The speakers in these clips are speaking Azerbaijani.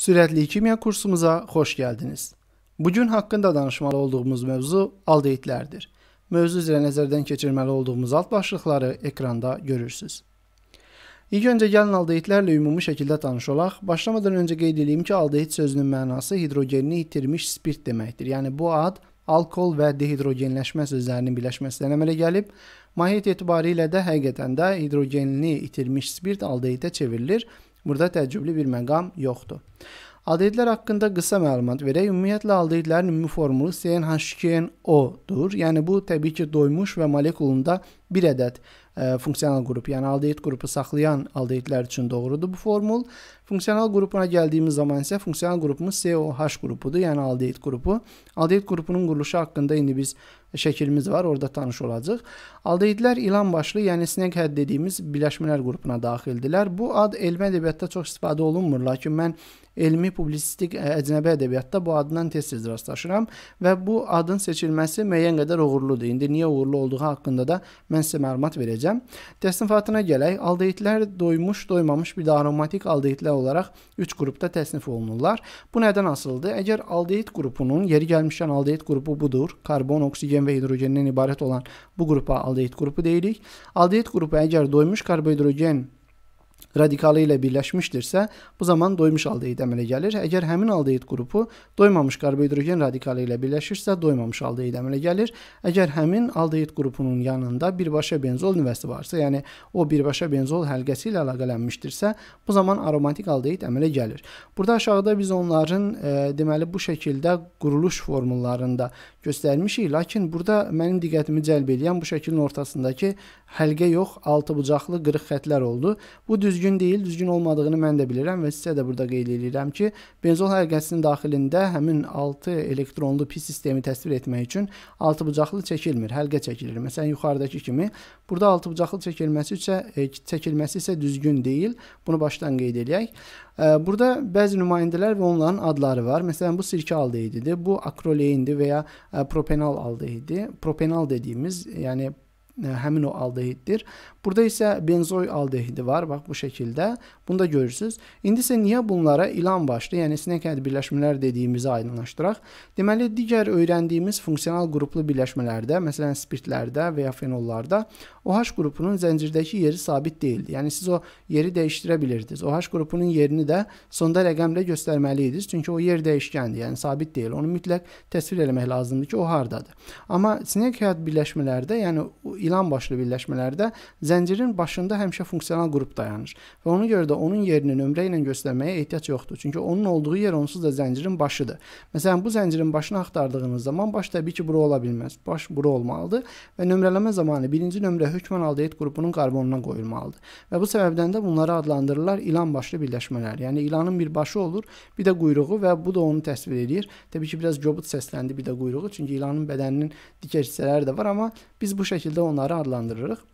Sürətli kimya kursumuza xoş gəldiniz. Bu gün haqqında danışmalı olduğumuz mövzu aldeidlərdir. Mövzu üzrə nəzərdən keçirməli olduğumuz alt başlıqları ekranda görürsüz. İlk öncə gəlin aldeidlərlə ümumi şəkildə tanış olaq. Başlamadan öncə qeyd edeyim ki, aldeid sözünün mənası hidrogenini itirmiş spirt deməkdir. Yəni bu ad alkol və dehidrogenləşmə sözlərinin birləşməsindən əmələ gəlib. Mahiyyət etibarilə də həqiqətən də hidrogenini itirmiş spirt aldehitə çevrilir və Burada təəccüblü bir məqam yoxdur. Aldeidlər haqqında qısa məlumat verək. Ümumiyyətlə aldeidlərin ümumi formulu CnH2NO-dur. Yəni bu təbii ki, doymuş və molekulunda bir ədəd e, funksional qrup, yəni aldeid qrupu saxlayan aldeidlər üçün doğrudur bu formul Funksional qrupuna gəldiyimiz zaman isə funksional qrupumuz COH qrupudur, yəni aldehid qrupu. Aldehid qrupunun quruluşu haqqında indi biz şəkilimiz var, orada tanış olacaq. Aldehidlər ilan başlı, yəni sneg hədd dediyimiz birləşmələr qrupuna daxildilər. Bu ad elmi ədəbiyyatda çox istifadə olunmur, lakin mən elmi publisistik əcnəbi ədəbiyyatda bu addan tez-tez rastlaşıram və bu adın seçilməsi müəyyən qədər uğurludur. İndi niyə uğurlu olduğu haqqında da mən sizə məlumat verəcəm. Təsnifatına gələk. Aldehidlər doymuş, doymamış bir aromatik aldehidlər olaraq 3 qrupda təsnif olunurlar. Bu nədən asılıdır? Əgər aldehid qrupunun, yeri gəlmişkən aldehid qrupu budur, karbon, oksigen və hidrogendən ibarət olan bu qrupa aldehid qrupu deyirik. Aldehid qrupu əgər doymuş karbohidrogen radikalı ilə birləşmişdirsə, bu zaman doymuş aldehid əmələ gəlir. Əgər həmin aldehid qrupu doymamış karbohidrogen radikalı ilə birləşirsə, doymamış aldehid əmələ gəlir. Əgər həmin aldehid qrupunun yanında birbaşa benzol nüvəsi varsa, yəni o birbaşa benzol həlqəsi ilə əlaqələnmişdirsə, bu zaman aromatik aldehid əmələ gəlir. Burada aşağıda biz onların e, deməli bu şəkildə quruluş formullarında göstərmişik, lakin burada mənim diqqətimi cəlb edən bu şəklin ortasındakı həlqə yox, altı bucaqlı qırıq xətlər oldu. Bu düz düzgün deyil, düzgün olmadığını mən də bilirəm və sizə də burada qeyd edirəm ki, benzol hərəkəsinin daxilində həmin 6 elektronlu pi sistemi təsvir etmək üçün 6 bucaqlı çəkilmir, həlqə çəkilir. Məsələn, yuxarıdakı kimi. Burada 6 bucaqlı çəkilməsi isə e, çəkilməsi isə düzgün deyil. Bunu başdan qeyd eləyək. E, burada bəzi nümayəndələr və onların adları var. Məsələn, bu sirke aldehidi, bu akroleindir və ya e, propenal aldehidi. Propenal dediyimiz, yəni həmin o aldehiddir. Burada isə benzoy aldehidi var. Bax bu şəkildə. Bunu da görürsüz. İndi isə niyə bunlara ilan başlı, yəni sinək əd birləşmələr dediyimizi aydınlaşdıraq. Deməli digər öyrəndiyimiz funksional qruplu birləşmələrdə, məsələn spirtlərdə və ya fenollarda OH qrupunun zəncirdəki yeri sabit deyildi. Yəni siz o yeri dəyişdirə bilirdiniz. OH qrupunun yerini də sonda rəqəmlə göstərməli idiniz. Çünki o yer dəyişkəndir, yəni sabit deyil. Onu mütləq təsvir eləmək lazımdır ki, o hardadır. Amma sinək həyat birləşmələrdə, yəni ilan başlı birləşmələrdə Zəncirin başında həmişə funksional qrup dayanır və ona görə də onun yerini nömrə ilə göstərməyə ehtiyac yoxdur. Çünki onun olduğu yer onsuz da zəncirin başıdır. Məsələn, bu zəncirin başını axtardığınız zaman baş təbii ki, bura ola bilməz. Baş bura olmalıdır və nömrələmə zamanı birinci nömrə hökmən aldehid qrupunun karbonuna qoyulmalıdır. Və bu səbəbdən də bunları adlandırırlar ilan başlı birləşmələr. Yəni ilanın bir başı olur, bir də quyruğu və bu da onu təsvir edir. Təbii ki, biraz göbut səsləndi bir də quyruğu, çünki ilanın bədəninin digər hissələri də var, amma biz bu şəkildə onları adlandırırıq.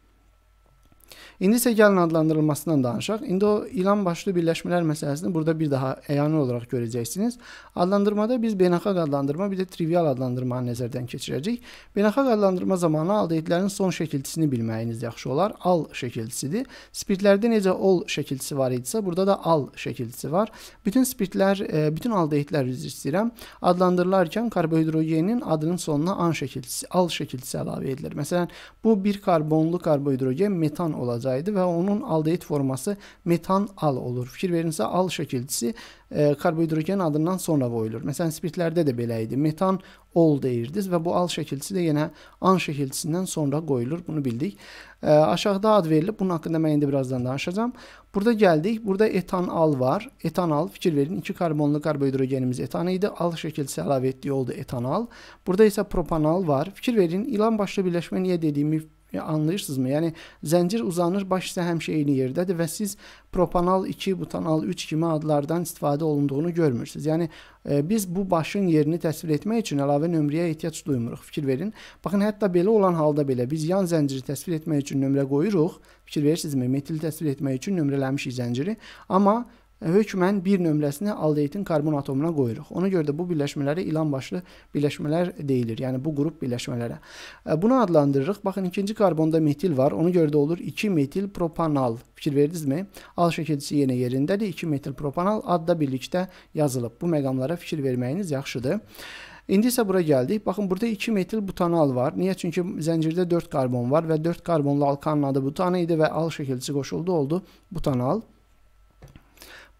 İndi isə gəlin adlandırılmasından danışaq. İndi o ilan başlı birləşmələr məsələsini burada bir daha əyanə olaraq görəcəksiniz. Adlandırmada biz beynəlxalq adlandırma, bir də trivial adlandırmanı nəzərdən keçirəcəyik. Beynəlxalq adlandırma zamanı aldeidlərin son şəkiltisini bilməyiniz yaxşı olar. Al şəkiltisidir. Spirtlərdə necə ol şəkiltisi var idisə, burada da al şəkiltisi var. Bütün spirtlər, e, bütün aldeidlər üzr istəyirəm, adlandırılarkən karbohidrogenin adının sonuna an şəkiltisi, al şəkiltisi əlavə edilir. Məsələn, bu bir karbonlu karbohidrogen metan olacaqdı və onun aldehid forması metan al olur. Fikir verinizə al şəkilcisi e, karbohidrogen adından sonra qoyulur. Məsələn, spirtlərdə də belə idi. Metan ol deyirdiniz və bu al şəkilcisi də yenə an şəkilcisindən sonra qoyulur. Bunu bildik. E, aşağıda ad verilib. Bunun haqqında mən indi birazdan danışacağam. Burada gəldik. Burada etanal var. Etanal fikir verin. 2 karbonlu karbohidrogenimiz etan idi. Al şəkilcisi əlavə etdiyi oldu etanal. Burada isə propanal var. Fikir verin. İlan başlı birləşmə niyə dediyimi Anlayırsınızmı? Yəni zəncir uzanır, baş isə həmişə eyni yerdədir və siz propanal 2, butanal 3 kimi adlardan istifadə olunduğunu görmürsüz. Yəni e, biz bu başın yerini təsvir etmək üçün əlavə nömrəyə ehtiyac duymuruq. Fikir verin. Baxın, hətta belə olan halda belə biz yan zənciri təsvir etmək üçün nömrə qoyuruq. Fikir verirsinizmi? Metil təsvir etmək üçün nömrələmişik zənciri. Amma hökmən bir nömrəsini aldehidin karbon atomuna qoyuruq. Ona görə də bu birləşmələrə ilan başlı birləşmələr deyilir. Yəni bu qrup birləşmələrə. E, bunu adlandırırıq. Baxın ikinci karbonda metil var. Ona görə də olur 2 metil propanal. Fikir verdinizmi? Al şəkilçisi yenə yerindədir. 2 metil propanal adda birlikdə yazılıb. Bu məqamlara fikir verməyiniz yaxşıdır. İndi isə bura gəldik. Baxın burada 2 metil butanal var. Niyə? Çünki zəncirdə 4 karbon var və 4 karbonlu alkanın adı butana idi və al şəkilçisi qoşuldu oldu butanal.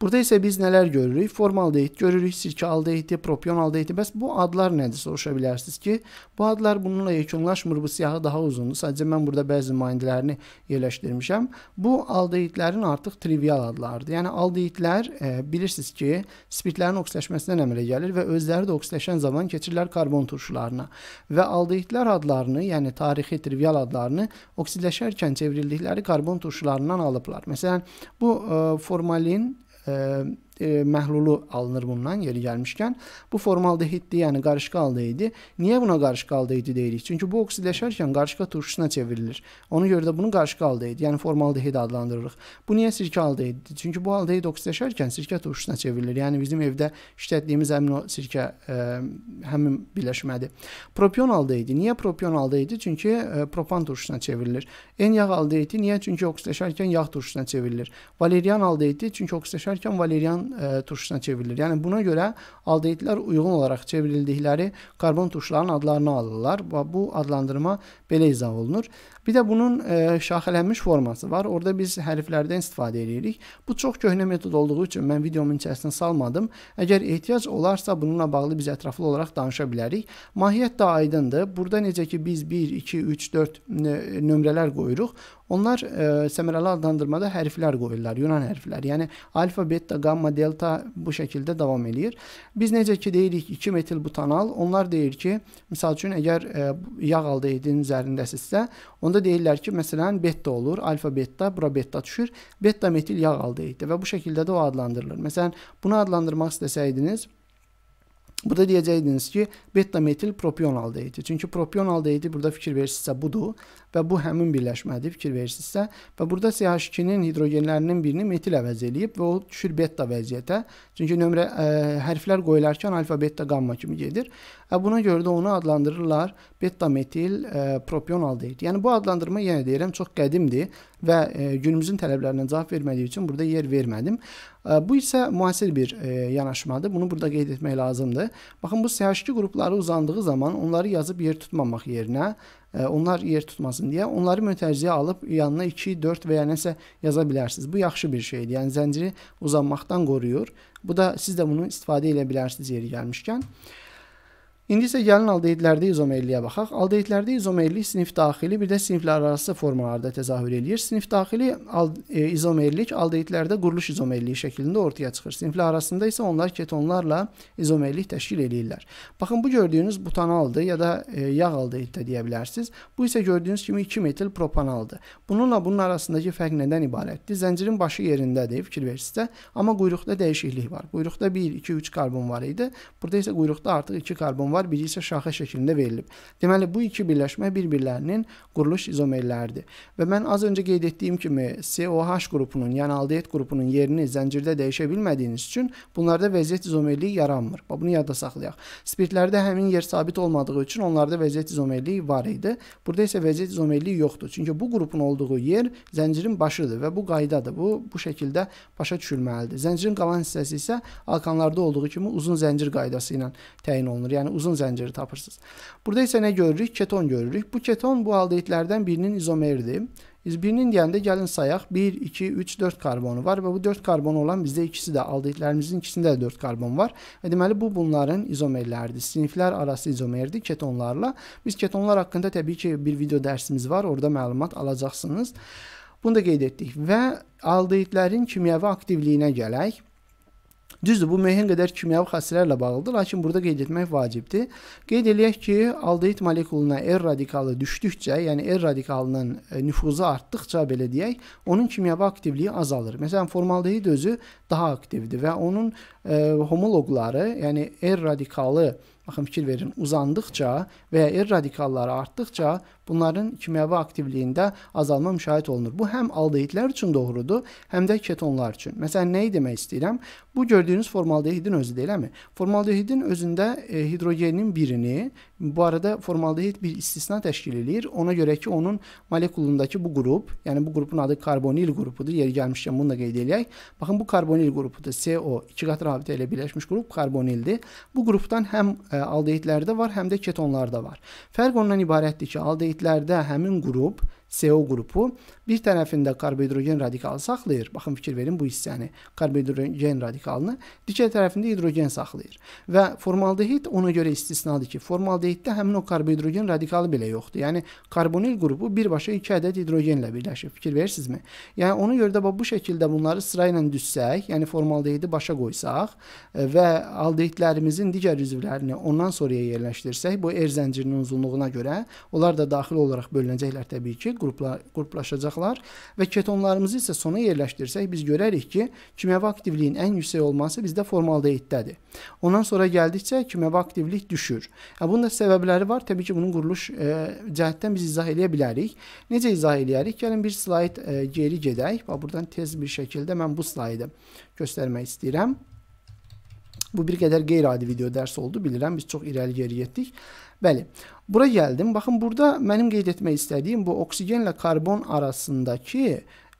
Burada isə biz nələr görürük? Formaldehid görürük, sirkə aldehidi, propion aldehidi. Bəs bu adlar nədir soruşa bilərsiniz ki, bu adlar bununla yekunlaşmır. Bu siyahı daha uzundur. Sadəcə mən burada bəzi nümayəndələrini yerləşdirmişəm. Bu aldehidlərin artıq trivial adlardır. Yəni aldehidlər e, bilirsiniz ki, spirtlərin oksidləşməsindən əmələ gəlir və özləri də oksidləşən zaman keçirlər karbon turşularına. Və aldehidlər adlarını, yəni tarixi trivial adlarını oksidləşərkən çevrildikləri karbon turşularından alıblar. Məsələn, bu e, formalin Um, e, məhlulu alınır bundan yeri gəlmişkən. Bu formaldehiddir, yəni qarışqa aldehidi. Niyə buna qarışqa aldehidi deyirik? Çünki bu oksidləşərkən qarışqa turşusuna çevrilir. Ona görə də bunu qarışqa aldehidi, yəni formaldehid adlandırırıq. Bu niyə sirkə aldehididir? Çünki bu aldehid oksidləşərkən sirkə turşusuna çevrilir. Yəni bizim evdə işlətdiyimiz həmin o sirkə e, həmin birləşmədir. Propion aldehidi. Niyə propion aldehidi? Çünki e, propan turşusuna çevrilir. En yağ aldehidi niyə? Çünki oksidləşərkən yağ turşusuna çevrilir. Valerian aldehidi çünki oksidləşərkən valerian karbon e, turşusuna çevrilir. Yəni buna görə aldeidlər uyğun olaraq çevrildikləri karbon turşularının adlarını alırlar və bu adlandırma belə izah olunur. Bir də bunun e, şaxələnmiş forması var. Orada biz hərflərdən istifadə edirik. Bu çox köhnə metod olduğu üçün mən videomun içərisinə salmadım. Əgər ehtiyac olarsa bununla bağlı biz ətraflı olaraq danışa bilərik. Mahiyyət də aydındır. Burada necə ki biz 1, 2, 3, 4 nömrələr qoyuruq, Onlar e, səmərəli adlandırmada hərflər qoyurlar, Yunan hərfləri. Yəni alfa, beta, gamma, delta bu şəkildə davam eləyir. Biz necə ki deyirik 2 metil butanal, onlar deyir ki, məsəl üçün əgər e, yağ əldə edin üzərindəsizsə, onda deyirlər ki, məsələn beta olur, alfa, beta, bura beta düşür, beta metil yağ əldə etdi və bu şəkildə də o adlandırılır. Məsələn, bunu adlandırmaq istəsəydiniz, Burada deyəcəydiniz ki, beta metil propion aldehidi. Çünki propion aldehidi burada fikir verirsinizsə budur və bu həmin birləşmədir fikir verirsinizsə və burada CH2-nin hidrogenlərinin birini metil əvəz eləyib və o düşür beta vəziyyətə. Çünki nömrə ə, hərflər qoyularkən alfa, beta, qamma kimi gedir. Və buna görə də onu adlandırırlar beta metil ə, propion aldehidi. Yəni bu adlandırma yenə yəni deyirəm çox qədimdir və ə, günümüzün tələblərinə cavab vermədiyi üçün burada yer vermədim. Bu isə müasir bir e, yanaşmadır. Bunu burada qeyd etmək lazımdır. Baxın bu CH2 qrupları uzandığı zaman onları yazıb yer tutmamaq yerinə e, onlar yer tutmasın deyə onları mütəciyə alıb yanına 2, 4 və ya nəsə yaza bilərsiniz. Bu yaxşı bir şeydir. Yəni zənciri uzanmaqdan qoruyur. Bu da siz də bunu istifadə edə bilərsiniz yeri gəlmişkən. İndi isə gəlin aldeidlərdə izomerliyə baxaq. Aldeidlərdə izomerlik sinif daxili, bir də siniflər arası formalarda təzahür eləyir. Sinif daxili al e, izomerlik aldeidlərdə quruluş izomerliyi şəklində ortaya çıxır. Siniflər arasında isə onlar ketonlarla izomerlik təşkil eləyirlər. Baxın bu gördüyünüz butanaldır ya da e, yağ aldeid də deyə bilərsiniz. Bu isə gördüyünüz kimi 2 metil propanaldır. Bununla bunun arasındakı fərq nədən ibarətdir? Zəncirin başı yerindədir, fikir versiniz, amma quyruqda dəyişiklik var. Quyruqda 1, 2, 3 karbon var idi. Burada isə quyruqda artıq 2 karbon var var, biri isə şaxə şəklində verilib. Deməli bu iki birləşmə bir-birlərinin quruluş izomerləridir. Və mən az öncə qeyd etdiyim kimi COH qrupunun, yəni aldehid qrupunun yerini zəncirdə dəyişə bilmədiyiniz üçün bunlarda vəziyyət izomerliyi yaranmır. Bax bunu yadda saxlayaq. Spirtlərdə həmin yer sabit olmadığı üçün onlarda vəziyyət izomerliyi var idi. Burada isə vəziyyət izomerliyi yoxdur. Çünki bu qrupun olduğu yer zəncirin başıdır və bu qaydadır. Bu bu şəkildə başa düşülməlidir. Zəncirin qalan hissəsi isə alkanlarda olduğu kimi uzun zəncir qaydası ilə təyin olunur. Yəni uzun uzun zənciri tapırsınız. Burada isə nə görürük? Keton görürük. Bu keton bu aldeidlərdən birinin izomeridir. Biz birinin deyəndə gəlin sayaq 1, 2, 3, 4 karbonu var və bu 4 karbonu olan bizdə ikisi də aldeidlərimizin ikisində də 4 karbon var. Və deməli bu bunların izomerləridir. Siniflər arası izomerdir ketonlarla. Biz ketonlar haqqında təbii ki bir video dərsimiz var. Orada məlumat alacaqsınız. Bunu da qeyd etdik və aldeidlərin kimyəvi aktivliyinə gələk. Düzdür, bu müəyyən qədər kimyəvi xassələrlə bağlıdır, lakin burada qeyd etmək vacibdir. Qeyd eləyək ki, aldehid molekuluna R radikalı düşdükcə, yəni R radikalının e, nüfuzu artdıkca belə deyək, onun kimyəvi aktivliyi azalır. Məsələn, formaldehid özü daha aktivdir və onun e, homoloqları, yəni R radikalı Baxın fikir verin. Uzandıqca və ya R radikalları artdıqca bunların kimyəvi aktivliyində azalma müşahidə olunur. Bu həm aldehidlər üçün doğrudur, həm də ketonlar üçün. Məsələn, nəyi demək istəyirəm? Bu gördüyünüz formaldehidin özü deyilmi? Formaldehidin özündə e, hidrogenin birini, bu arada formaldehid bir istisna təşkil eləyir. Ona görə ki, onun molekulundakı bu qrup, yəni bu qrupun adı karbonil qrupudur. Yeri gəlmişkən bunu da qeyd eləyək. Baxın, bu karbonil qrupudur. CO iki qat rabitə ilə birləşmiş qrup karbonildir. Bu qrupdan həm e, aldehidlərdə var, həm də ketonlarda var. Fərq ondan ibarətdir ki, aldehid şəhidlərdə həmin qrup CO e qrupu bir tərəfində karbohidrogen radikalı saxlayır. Baxın fikir verin bu hissəni, karbohidrogen radikalını, digər tərəfində hidrogen saxlayır. Və formaldehid ona görə istisnadır ki, formaldehiddə həmin o karbohidrogen radikalı belə yoxdur. Yəni karbonil qrupu birbaşa 2 ədəd hidrogenlə birləşir. Fikir verirsinizmi? Yəni ona görə də bu şəkildə bunları sıra ilə düzsək, yəni formaldehidi başa qoysaq və aldehidlərimizin digər üzvlərini ondan sonraya yerləşdirsək, bu R er zəncirinin uzunluğuna görə onlar da daxil olaraq bölünəcəklər təbii ki, qruplar qruplaşacaqlar və ketonlarımızı isə sona yerləşdirsək biz görərik ki, kimyəvi aktivliyin ən yüksək olması bizdə formaldehiddadır. Ondan sonra gəldikcə kimyəvi aktivlik düşür. Hə bunun da səbəbləri var. Təbii ki, bunun quruluş e, cəhətdən biz izah eləyə bilərik. Necə izah eləyərik? Gəlin bir slayd e, geri gedək. Bax buradan tez bir şəkildə mən bu slaydı göstərmək istəyirəm. Bu bir qədər qeyri-adi video dərsi oldu, bilirəm, biz çox irəli-geri getdik. Bəli. Bura gəldim. Baxın, burada mənim qeyd etmək istədiyim bu oksigenlə karbon arasındakı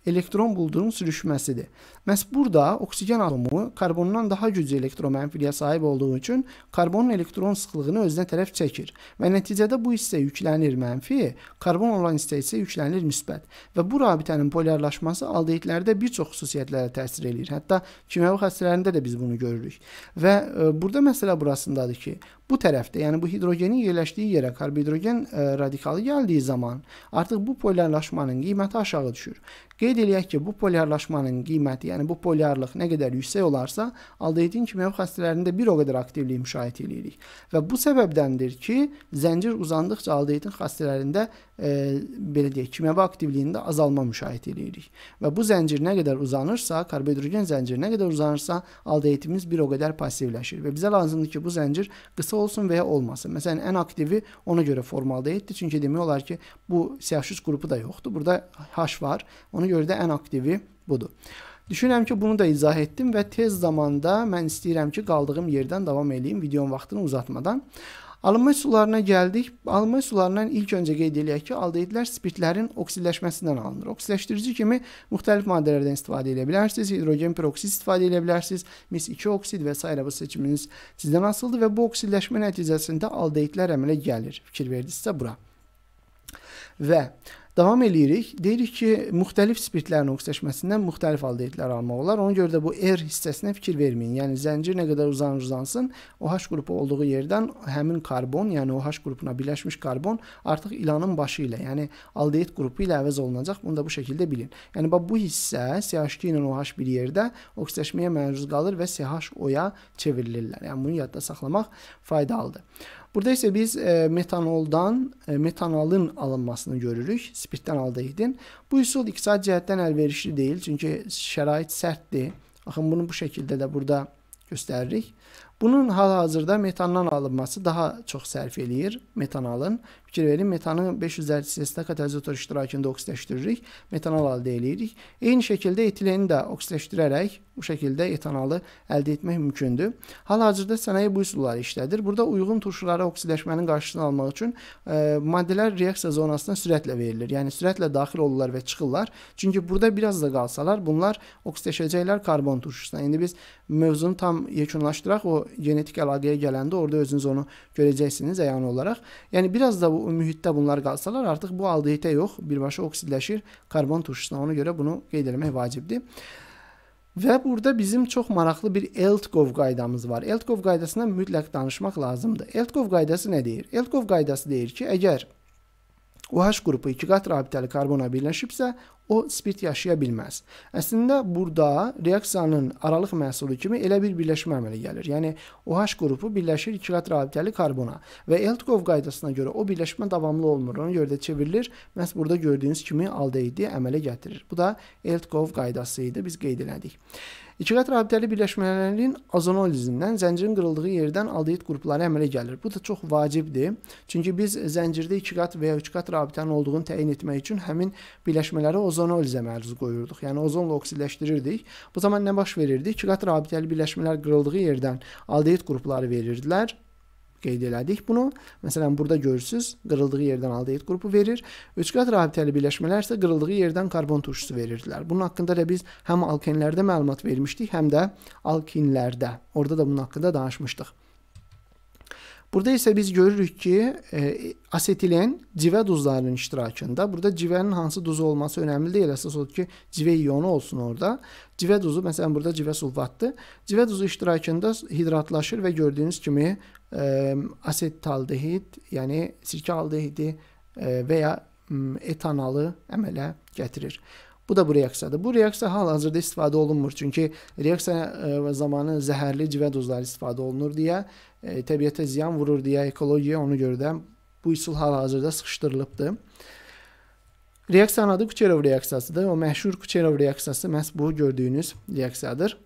elektron buludunun sürüşməsidir. Məhz burada oksigen atomu karbondan daha güclü elektromənfiliyə sahib olduğu üçün karbonun elektron sıxlığını özünə tərəf çəkir və nəticədə bu hissə yüklənir mənfi, karbon olan hissə isə yüklənir müsbət və bu rabitənin polyarlaşması aldehidlərdə bir çox xüsusiyyətlərə təsir eləyir. Hətta kimyəvi xəstələrində də biz bunu görürük. Və e, burada məsələ burasındadır ki, bu tərəfdə, yəni bu hidrogenin yerləşdiyi yerə karbohidrogen ə, e, radikalı gəldiyi zaman artıq bu polyarlaşmanın qiyməti aşağı düşür. Qeyd eləyək ki, bu polyarlaşmanın qiyməti, yəni bu polyarlıq nə qədər yüksək olarsa, aldehidin kimyəvi xəstələrində bir o qədər aktivliyi müşahidə eləyirik. Və bu səbəbdəndir ki, zəncir uzandıkca aldehidin xəstələrində e, belə deyək, kimyəvi aktivliyində azalma müşahidə eləyirik. Və bu zəncir nə qədər uzanırsa, karbohidrogen zənciri nə qədər uzanırsa, aldehidimiz bir o qədər passivləşir və bizə lazımdır ki, bu zəncir qısa olsun və ya olmasın. Məsələn, ən aktivi ona görə formaldehiddir. Çünki demək olar ki, bu CH3 qrupu da yoxdur. Burada H var. Ona görə də ən aktivi budur. Düşünürəm ki, bunu da izah etdim və tez zamanda mən istəyirəm ki, qaldığım yerdən davam edeyim videonun vaxtını uzatmadan. Alınma sularına gəldik. Alınma sularından ilk öncə qeyd eləyək ki, aldeidlər spirtlərin oksidləşməsindən alınır. Oksidləşdirici kimi müxtəlif maddələrdən istifadə edə bilərsiniz. Hidrogen peroksid istifadə edə bilərsiniz. Mis 2 oksid və s. bu seçiminiz sizdən asılıdır və bu oksidləşmə nəticəsində aldeidlər əmələ gəlir. Fikir verdinizsə bura. Və Davam eləyirik. Deyirik ki, müxtəlif spiritlərin oksidaşməsindən müxtəlif aldeidlər almaq olar. Ona görə də bu R hissəsinə fikir verməyin. Yəni zəncir nə qədər uzanır uzansın, OH qrupu olduğu yerdən həmin karbon, yəni OH qrupuna birləşmiş karbon artıq ilanın başı ilə, yəni aldeid qrupu ilə əvəz olunacaq. Bunu da bu şəkildə bilin. Yəni bax bu hissə CH2 ilə OH bir yerdə oksidaşmaya məruz qalır və CH-Oya çevrilirlər. Yəni bunu yadda saxlamaq faydalıdır. Burada isə biz e, metanoldan, e, metanolun alınmasını görürük. Spirtdən aldığı idin. Bu üsul iqtisadi cəhətdən əlverişli deyil, çünki şərait sərtdir. Axın bunu bu şəkildə də burada göstəririk. Bunun hal-hazırda metandan alınması daha çox sərf eləyir metanalın fikir verin. Metanı 550 CS'də katalizator iştirakında oksidləşdiririk, metanol əldə eləyirik. Eyni şəkildə etileni də oksidləşdirərək bu şəkildə etanalı əldə etmək mümkündür. Hal-hazırda sənaye bu üsulları işlədir. Burada uyğun turşulara oksidləşmənin qarşısını almaq üçün e, maddələr reaksiya zonasına sürətlə verilir. Yəni sürətlə daxil olurlar və çıxırlar. Çünki burada biraz da qalsalar bunlar oksidləşəcəklər karbon turşusuna. İndi biz mövzunu tam yekunlaşdıraq o genetik əlaqəyə gələndə orada özünüz onu görəcəksiniz əyan olaraq. Yəni biraz da bu mühitdə bunlar qalsalar, artıq bu aldehitə yox, birbaşa oksidləşir karbon turşusuna. Ona görə bunu qeyd etmək vacibdir. Və burada bizim çox maraqlı bir Eltkov qaydamız var. Eltkov qaydasından mütləq danışmaq lazımdır. Eltkov qaydası nə deyir? Eltkov qaydası deyir ki, əgər OH qrupu iki qat rabitəli karbona birləşibsə, o spirt yaşaya bilməz. Əslində burada reaksiyanın aralıq məhsulu kimi elə bir birləşmə əmələ gəlir. Yəni OH qrupu birləşir ikilat rabitəli karbona və Eltkov qaydasına görə o birləşmə davamlı olmur. Ona görə də çevrilir. Məhz burada gördüyünüz kimi aldeidi əmələ gətirir. Bu da Eltkov qaydası idi. Biz qeyd elədik. İkiqat rabitəli birləşmələrin azonolizindən zəncirin qırıldığı yerdən aldehid qrupları əmələ gəlir. Bu da çox vacibdir. Çünki biz zəncirdə ikiqat və ya üçqat rabitənin olduğunu təyin etmək üçün həmin birləşmələri ozonolizə məruz qoyurduq. Yəni ozonla oksidləşdirirdik. Bu zaman nə baş verirdi? İkiqat rabitəli birləşmələr qırıldığı yerdən aldehid qrupları verirdilər qeyd elədik bunu. Məsələn, burada görürsüz, qırıldığı yerdən aldehid qrupu verir. Üçqat rabitəli birləşmələr isə qırıldığı yerdən karbon turşusu verirdilər. Bunun haqqında da biz həm alkenlərdə məlumat vermişdik, həm də alkinlərdə. Orada da bunun haqqında danışmışdıq. Burada isə biz görürük ki, e, asetilen civə duzlarının iştirakında, burada civənin hansı duzu olması önəmli deyil, əsas odur ki, civə ionu olsun orada. Civə duzu, məsələn burada civə sulfatdır. Civə duzu iştirakında hidratlaşır və gördüyünüz kimi e, aset aldehid, yəni sirkə aldehidi e, və ya etanalı əmələ gətirir. Bu da bu reaksiyadır. Bu reaksiya hal-hazırda istifadə olunmur. Çünki reaksiya e, zamanı zəhərli civə dozları istifadə olunur deyə e, təbiətə ziyan vurur deyə ekologiya ona görə də bu üsul hal-hazırda sıxışdırılıbdır. Reaksiyanın adı Kucherov reaksiyasıdır. O məşhur Kucherov reaksiyası məhz bu gördüyünüz reaksiyadır.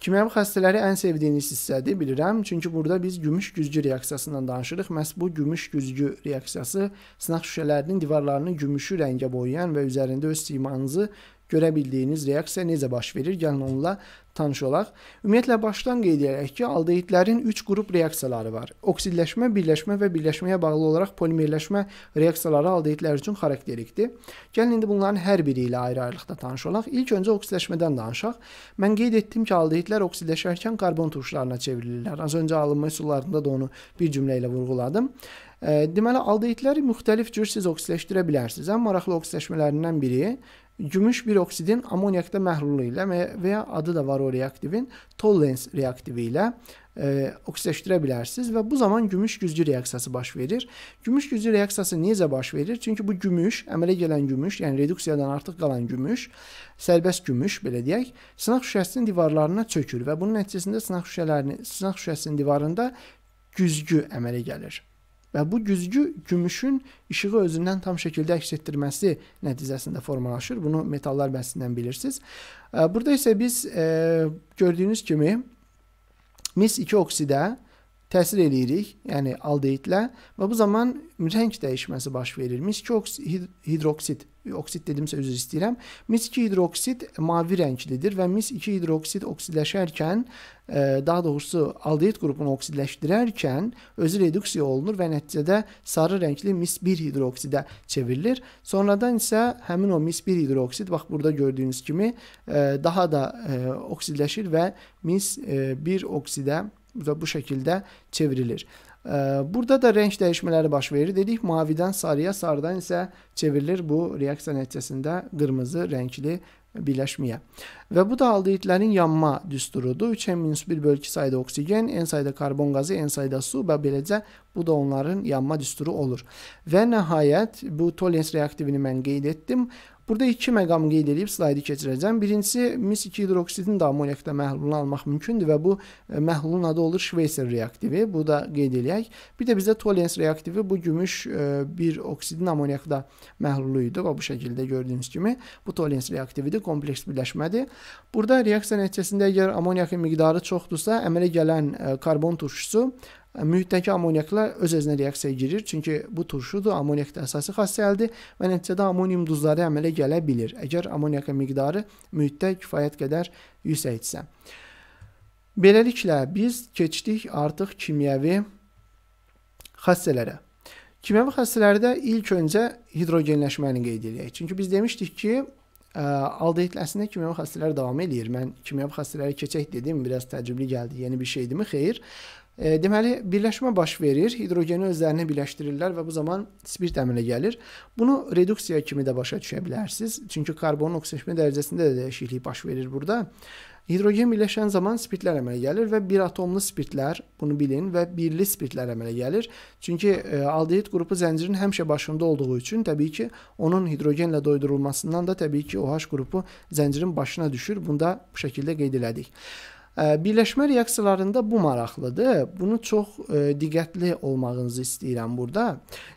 Kimyəvi xassələri ən sevdiyiniz hissədir, bilirəm. Çünki burada biz gümüş güzgü reaksiyasından danışırıq. Məhz bu gümüş güzgü reaksiyası sınaq şüşələrinin divarlarını gümüşü rəngə boyayan və üzərində öz simanızı görə bildiyiniz reaksiya necə baş verir? Gəlin onunla tanış olaq. Ümumiyyətlə başdan qeyd edək ki, aldehidlərin 3 qrup reaksiyaları var. Oksidləşmə, birləşmə və birləşməyə bağlı olaraq polimerləşmə reaksiyaları aldehidlər üçün xarakterikdir. Gəlin indi bunların hər biri ilə ayrı-ayrılıqda tanış olaq. İlk öncə oksidləşmədən danışaq. Mən qeyd etdim ki, aldehidlər oksidləşərkən karbon turşlarına çevrilirlər. Az öncə alınma üsullarında da onu bir cümlə ilə vurğuladım. E, deməli aldehidləri müxtəlif cür siz oksidləşdirə bilərsiniz. Ən maraqlı oksidləşmələrindən biri gümüş bir oksidin ammoniyakda məhlulu ilə və ya adı da var o reaktivin Tollens reaktivi ilə e, oksidləşdirə bilərsiniz və bu zaman gümüş güzgü reaksiyası baş verir. Gümüş güzgü reaksiyası necə baş verir? Çünki bu gümüş, əmələ gələn gümüş, yəni reduksiyadan artıq qalan gümüş, sərbəst gümüş belə deyək, sınaq şüşəsinin divarlarına çökür və bunun nəticəsində sınaq şüşələrinin sınaq şüşəsinin divarında güzgü əmələ gəlir və bu güzgü gümüşün işığı özündən tam şəkildə əks etdirməsi nəticəsində formalaşır. Bunu metallar bəhsindən bilirsiniz. Burada isə biz gördüyünüz kimi mis 2 oksidə təsir eləyirik, yəni aldehidlə və bu zaman rəng dəyişməsi baş verir. Miski hidroksid, oksid dedimsə üzr istəyirəm. Miski hidroksid mavi rənglidir və mis 2 hidroksid oksidləşərkən, e, daha doğrusu aldehid qrupunu oksidləşdirərkən özü reduksiya olunur və nəticədə sarı rəngli mis 1 hidroksidə çevrilir. Sonradan isə həmin o mis 1 hidroksid bax burada gördüyünüz kimi e, daha da e, oksidləşir və mis 1 oksidə çevrilir Burada bu şəkildə çevrilir. Burada da rəng dəyişmələri baş verir. Dedik mavidən sarıya, sarıdan isə çevrilir bu reaksiya nəticəsində qırmızı rəngli birləşməyə. Və bu da aldehidlərin yanma düsturudur. 3N-1 bölgü sayda oksigen, N sayda karbon qazı, N sayda su və beləcə bu da onların yanma düsturu olur. Və nəhayət bu Tollens reaktivini mən qeyd etdim. Burada iki məqam qeyd edib slaydı keçirəcəm. Birincisi mis 2 hidroksidin də ammoniakda məhlulunu almaq mümkündür və bu e, məhlulun adı olur Schweizer reaktivi. Bu da qeyd eləyək. Bir də bizdə Tollens reaktivi bu gümüş e, bir oksidin ammoniakda məhlulu idi və bu şəkildə gördüyünüz kimi bu Tollens reaktividir, kompleks birləşmədir. Burada reaksiya nəticəsində əgər ammoniakın miqdarı çoxdursa, əmələ gələn e, karbon turşusu E, mühitdəki ammoniaklar öz-özünə reaksiyaya girir, çünki bu turşudur, ammoniak da əsası xassəlidir və nəticədə ammonium duzları əmələ gələ bilir, əgər ammoniakın miqdarı mühitdə kifayət qədər yüksəkdirsə. Beləliklə, biz keçdik artıq kimyəvi xassələrə. Kimyəvi xassələrdə ilk öncə hidrogenləşməni qeyd edək. Çünki biz demişdik ki, e, aldehid əslində kimyəvi xassələr davam eləyir. Mən kimyəvi xassələrə keçək dedim, biraz təcrübli gəldi. Yeni bir şeydirmi? Xeyr. E, deməli, birləşmə baş verir, hidrogeni özlərini birləşdirirlər və bu zaman spirt əmələ gəlir. Bunu reduksiya kimi də başa düşə bilərsiniz. Çünki karbonun oksidaşma dərəcəsində də dəyişiklik baş verir burada. Hidrogen birləşən zaman spirtlər əmələ gəlir və bir atomlu spirtlər, bunu bilin, və birli spirtlər əmələ gəlir. Çünki e, aldehid qrupu zəncirin həmişə başında olduğu üçün təbii ki, onun hidrogenlə doydurulmasından da təbii ki, OH qrupu zəncirin başına düşür. Bunda bu şəkildə qeyd elədik. Birləşmə reaksiyalarında bu maraqlıdır. Bunu çox diqqətli olmağınızı istəyirəm burada.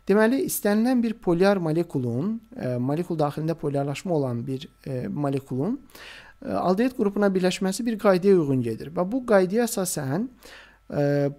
Deməli, istənilən bir polyar molekulun, molekul daxilində polyarlaşma olan bir molekulun aldehid qrupuna birləşməsi bir qaydaya uyğun gedir və bu qaydaya əsasən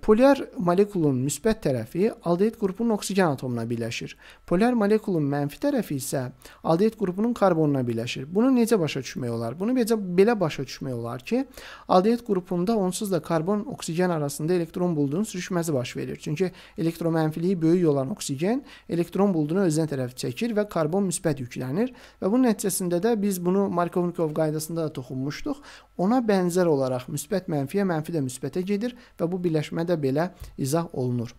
Polyar molekulun müsbət tərəfi aldehid qrupunun oksigen atomuna birləşir. Polyar molekulun mənfi tərəfi isə aldehid qrupunun karbonuna birləşir. Bunu necə başa düşmək olar? Bunu necə belə başa düşmək olar ki, aldehid qrupunda onsuz da karbon oksigen arasında elektron buludunun sürüşməsi baş verir. Çünki elektromənfiliyi böyük olan oksigen elektron buludunu özünə tərəf çəkir və karbon müsbət yüklənir və bunun nəticəsində də biz bunu Markovnikov qaydasında da toxunmuşduq. Ona bənzər olaraq müsbət mənfiyə, mənfi də müsbətə gedir və bu birləşmədə belə izah olunur.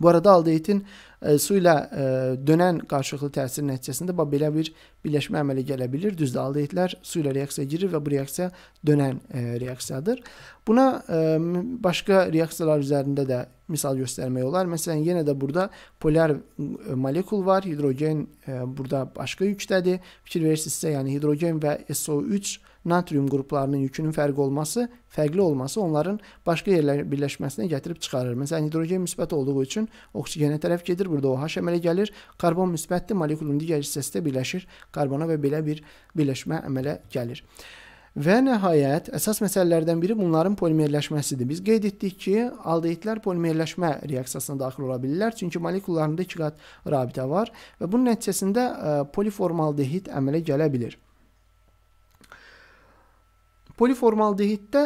Bu arada aldehidin e, su ilə e, dönən qarşılıqlı təsir nəticəsində bax belə bir birləşmə əmələ gələ bilər. Düzdür, aldehidlər su ilə reaksiyaya girir və bu reaksiya dönən e, reaksiyadır. Buna e, başqa reaksiyalar üzərində də misal göstərmək olar. Məsələn, yenə də burada polar e, molekul var, hidrogen e, burada başqa yükdədir. Fikir verirsinizsə, yəni hidrogen və SO3 natrium qruplarının yükünün fərqi olması, fərqli olması onların başqa yerlər birləşməsinə gətirib çıxarır. Məsələn, hidrogen müsbət olduğu üçün oksigenə tərəf gedir, burada OH əmələ gəlir. Karbon müsbətdir, molekulun digər hissəsi də birləşir karbona və belə bir birləşmə əmələ gəlir. Və nəhayət, əsas məsələlərdən biri bunların polimerləşməsidir. Biz qeyd etdik ki, aldeidlər polimerləşmə reaksiyasına daxil ola bilirlər, çünki molekullarında iki qat rabitə var və bunun nəticəsində e, poliformaldehid əmələ gələ bilər. Poliformaldehiddə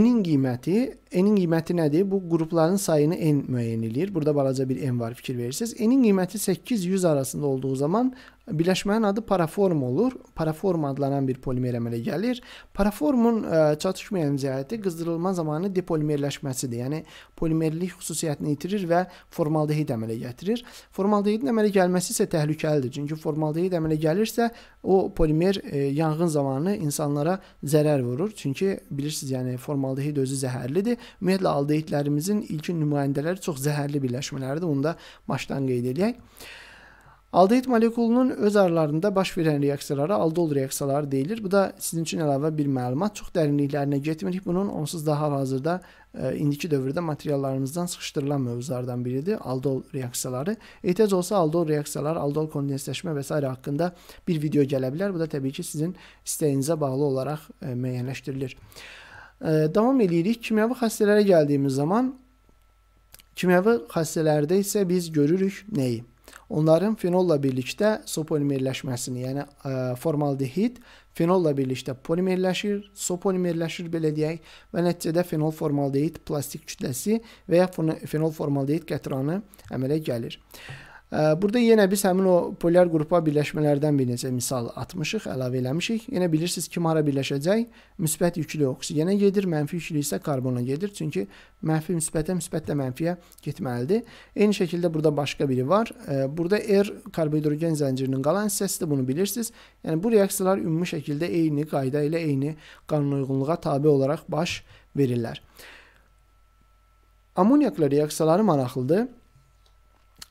N-in qiyməti N-in qiyməti nədir? Bu qrupların sayını N müəyyən eləyir. Burada balaca bir N var fikir verirsiniz. N-in qiyməti 800 arasında olduğu zaman birləşmənin adı paraform olur. Paraform adlanan bir polimer əmələ gəlir. Paraformun ə, e, çatışmayan cəhəti qızdırılma zamanı depolimerləşməsidir. Yəni polimerlik xüsusiyyətini itirir və formaldehid əmələ gətirir. Formaldehidin əmələ gəlməsi isə təhlükəlidir. Çünki formaldehid əmələ gəlirsə, o polimer ə, e, yanğın zamanı insanlara zərər vurur. Çünki bilirsiniz, yəni formaldehid özü zəhərlidir. Ümumiyyətlə aldeidlərimizin ilkin nümayəndələri çox zəhərli birləşmələrdir. Onu da başdan qeyd eləyək. Aldehid molekulunun öz aralarında baş verən reaksiyalara aldol reaksiyaları deyilir. Bu da sizin üçün əlavə bir məlumat. Çox dərinliklərinə getmirik. Bunun onsuz da hal-hazırda e, indiki dövrdə materiallarımızdan sıxışdırılan mövzulardan biridir. Aldol reaksiyaları. Ehtiyac olsa aldol reaksiyaları, aldol kondensləşmə və s. haqqında bir video gələ bilər. Bu da təbii ki, sizin istəyinizə bağlı olaraq e, müəyyənləşdirilir. Davam eləyirik. Kimyəvi xəstələrə gəldiyimiz zaman kimyəvi xəstələrdə isə biz görürük nəyi? Onların fenolla birlikdə sopolimerləşməsini, yəni ə, e, formaldehid fenolla birlikdə polimerləşir, sopolimerləşir belə deyək və nəticədə fenol formaldehid plastik kütləsi və ya fenol formaldehid qətranı əmələ gəlir. Ə, Burada yenə biz həmin o polyar qrupa birləşmələrdən bir neçə misal atmışıq, əlavə eləmişik. Yenə bilirsiniz kim hara birləşəcək? Müsbət yüklü oksigenə gedir, mənfi yüklü isə karbona gedir. Çünki mənfi müsbətə, müsbət də mənfiyə getməlidir. Eyni şəkildə burada başqa biri var. Burada R karbohidrogen zəncirinin qalan hissəsidir, bunu bilirsiniz. Yəni bu reaksiyalar ümumi şəkildə eyni qayda ilə eyni qanunauyğunluğa tabe olaraq baş verirlər. Ammoniakla reaksiyaları maraqlıdır.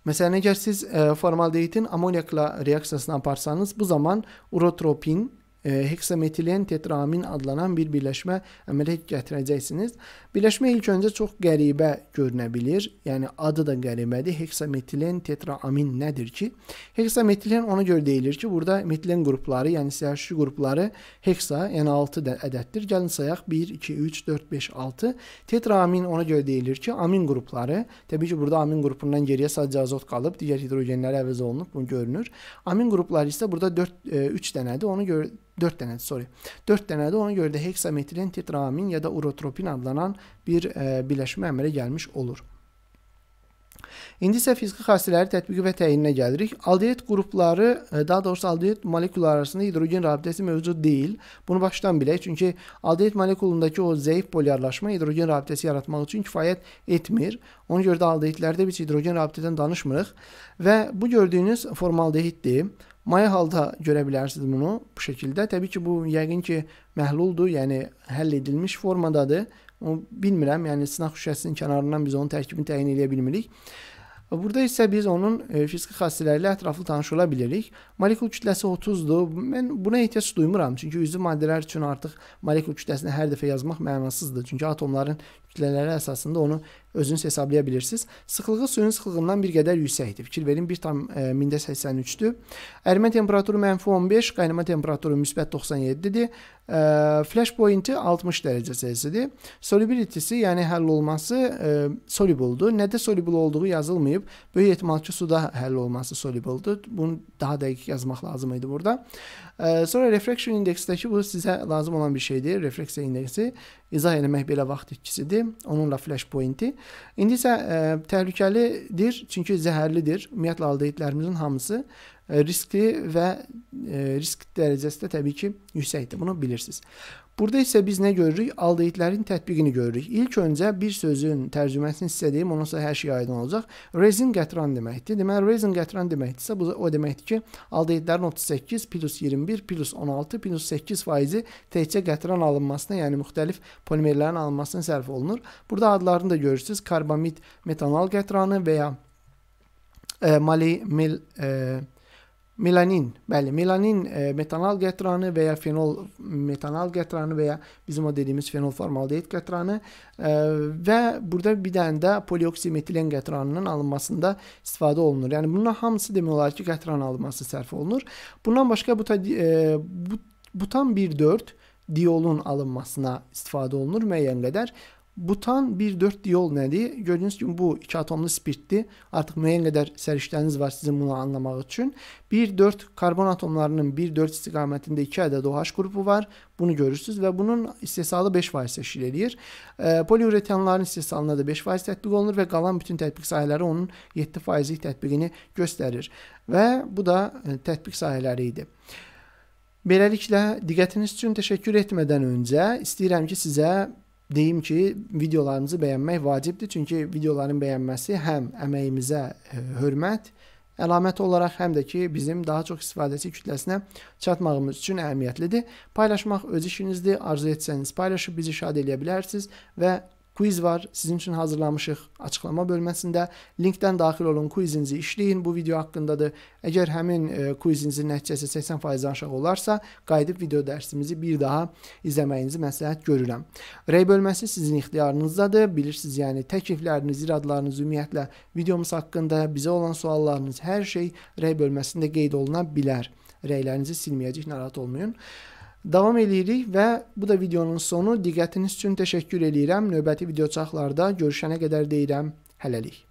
Mesela eğer siz e, formaldehidin amonyakla reaksiyonunu yaparsanız bu zaman urotropin E, heksametilen tetramin adlanan bir birləşmə əmələ gətirəcəksiniz. Birləşmə ilk öncə çox qəribə görünə bilər. Yəni adı da qəribədir. Heksametilen tetraamin nədir ki? Heksametilen ona görə deyilir ki, burada metilen qrupları, yəni siyasi qrupları heksa, yəni 6 ədəddir. Gəlin sayaq 1 2 3 4 5 6. Tetraamin ona görə deyilir ki, amin qrupları. Təbii ki, burada amin qrupundan geriyə sadəcə azot qalıb, digər hidrogenlər əvəz olunub, bu görünür. Amin qrupları isə burada 4 3 e, dənədir. Ona görə 4 dənədir, sorry. 4 dənədir. Ona görə də heksametrin, tetramin ya da urotropin adlanan bir e, birləşmə əmələ gəlmiş olur. İndi isə fiziki xassələri tətbiqi və təyinə gəlirik. Aldehid qrupları, e, daha doğrusu aldehid molekulları arasında hidrogen rabitəsi mövcud deyil. Bunu başdan bilək, çünki aldehid molekulundakı o zəif polyarlaşma hidrogen rabitəsi yaratmaq üçün kifayət etmir. Ona görə də aldehidlərdə biz hidrogen rabitədən danışmırıq və bu gördüyünüz formaldehiddir. Maye halda görə bilərsiniz bunu bu şəkildə. Təbii ki, bu yəqin ki, məhluldur, yəni həll edilmiş formadadır. Onu bilmirəm, yəni sınaq şüşəsinin kənarından biz onun tərkibini təyin edə bilmirik. Burada isə biz onun e, fiziki xassələri ilə ətraflı tanış ola bilərik. Molekul kütləsi 30-dur. Mən buna ehtiyac duymuram, çünki üzvü maddələr üçün artıq molekul kütləsini hər dəfə yazmaq mənasızdır. Çünki atomların kütlələri əsasında onu özünüz hesablaya bilirsiniz. Sıxlığı suyun sıxlığından bir qədər yüksəkdir. Fikir verin 1.83-dür. E, Ərimə temperaturu mənfi 15, qaynama temperaturu müsbət 97-dir. E, flash pointi 60 dərəcə Celsiusdir. Solubility-si, yəni həll olması e, soluble-dur. Nədə soluble olduğu yazılmayıb, böyük ehtimal ki, suda həll olması soluble-dur. Bunu daha dəqiq yazmaq lazım idi burada. Sonra refraction indeksdəki bu sizə lazım olan bir şeydir. Refleksiya indeksi izah eləmək belə vaxt itkisidir. Onunla flashpointi. İndi isə ə, e, təhlükəlidir, çünki zəhərlidir. Ümumiyyətlə aldeidlərimizin hamısı e, riskli və ə, e, risk dərəcəsi də təbii ki, yüksəkdir. Bunu bilirsiniz. Burada isə biz nə görürük? Aldehidlərin tətbiqini görürük. İlk öncə bir sözün tərcüməsini sizə deyim, ondan sonra hər şey aydın olacaq. Resin qətran deməkdir. Deməli resin qətran deməkdirsə bu o deməkdir ki, aldehidlərin 38 plus 21 plus 16 plus 8 faizi təkcə qətran alınmasına, yəni müxtəlif polimerlərin alınmasına sərf olunur. Burada adlarını da görürsüz. Karbamid metanal qətranı və ya e, mali mil e, Melanin, bəli, melanin e, metanal qətranı və ya fenol metanal qətranı və ya bizim o dediyimiz fenol formaldehid qətranı e, və burada bir dənə də polioksimetilen qətranının alınmasında istifadə olunur. Yəni bunların hamısı demək olar ki, qətran alınması sərf olunur. Bundan başqa bu e, bu butan 1.4 diolun alınmasına istifadə olunur müəyyən qədər. Butan 1-4 diol nədir? Gördüyünüz kimi bu 2 atomlu spirtdir. Artıq müəyyən qədər səriştəniz var sizin bunu anlamaq üçün. 1-4 karbon atomlarının 1-4 istiqamətində 2 ədəd OH qrupu var. Bunu görürsüz və bunun istehsalı 5% təşkil edir. E, poliuretanların istehsalına da 5% tətbiq olunur və qalan bütün tətbiq sahələri onun 7%lik tətbiqini göstərir. Və bu da tətbiq sahələri idi. Beləliklə diqqətiniz üçün təşəkkür etmədən öncə istəyirəm ki, sizə deyim ki, videolarımızı bəyənmək vacibdir. Çünki videoların bəyənməsi həm əməyimizə e, hörmət əlamət olaraq həm də ki, bizim daha çox istifadəçi kütləsinə çatmağımız üçün əhəmiyyətlidir. Paylaşmaq öz işinizdir. Arzu etsəniz paylaşıb bizi şad eləyə bilərsiniz və Quiz var. Sizin üçün hazırlamışıq açıqlama bölməsində. Linkdən daxil olun, quizinizi işləyin. Bu video haqqındadır. Əgər həmin e, quizinizin nəticəsi 80% aşağı olarsa, qayıdıb video dərsimizi bir daha izləməyinizi məsləhət görürəm. Rey bölməsi sizin ixtiyarınızdadır. Bilirsiniz, yəni təklifləriniz, iradlarınız, ümumiyyətlə videomuz haqqında bizə olan suallarınız, hər şey rey bölməsində qeyd oluna bilər. Rəylərinizi silməyəcək, narahat olmayın. Davam eləyirik və bu da videonun sonu. Diqqətiniz üçün təşəkkür eləyirəm. Növbəti video çaxlarda görüşənə qədər deyirəm. Hələlik.